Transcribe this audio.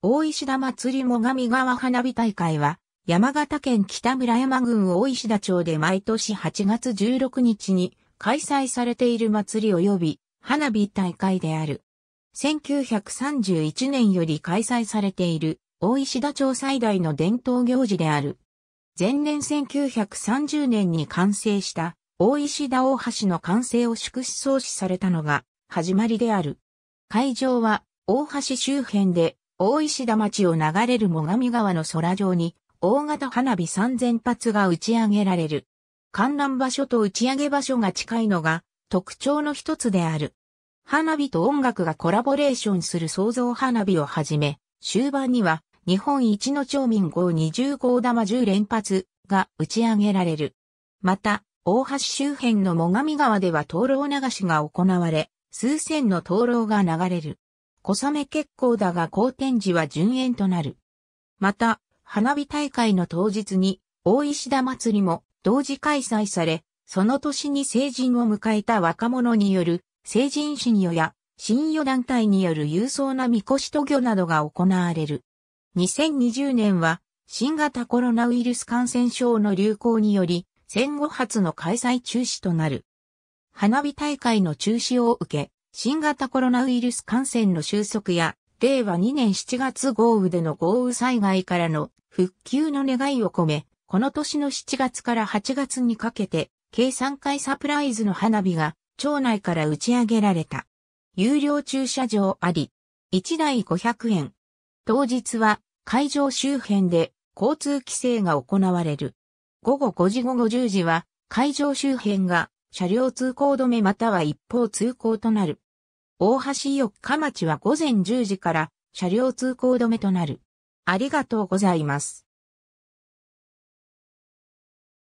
大石田祭り最上川花火大会は、山形県北村山郡大石田町で毎年8月16日に開催されている祭り及び花火大会である。1931年より開催されている大石田町最大の伝統行事である。前年1930年に完成した大石田大橋の完成を祝し創始されたのが始まりである。会場は大橋周辺で大石田町を流れる最上川の空上に、大型花火3000発が打ち上げられる。観覧場所と打ち上げ場所が近いのが特徴の一つである。花火と音楽がコラボレーションする創造花火をはじめ、終盤には日本一の町民号20号玉10連発が打ち上げられる。また、大橋周辺の最上川では灯籠流しが行われ、数千の灯籠が流れる。小雨結構だが好天時は順延となる。また、花火大会の当日に、大石田祭りも同時開催され、その年に成人を迎えた若者による、成人信与や、信与団体による郵送なみこしと魚などが行われる。2020年は、新型コロナウイルス感染症の流行により、戦後初の開催中止となる。花火大会の中止を受け、新型コロナウイルス感染の収束や、令和2年7月豪雨での豪雨災害からの復旧の願いを込め、この年の7月から8月にかけて、計3回サプライズの花火が町内から打ち上げられた。有料駐車場あり、1台500円。当日は会場周辺で交通規制が行われる。午後5時午後10時は会場周辺が車両通行止めまたは一方通行となる。大橋四日町は午前10時から車両通行止めとなる。ありがとうございます。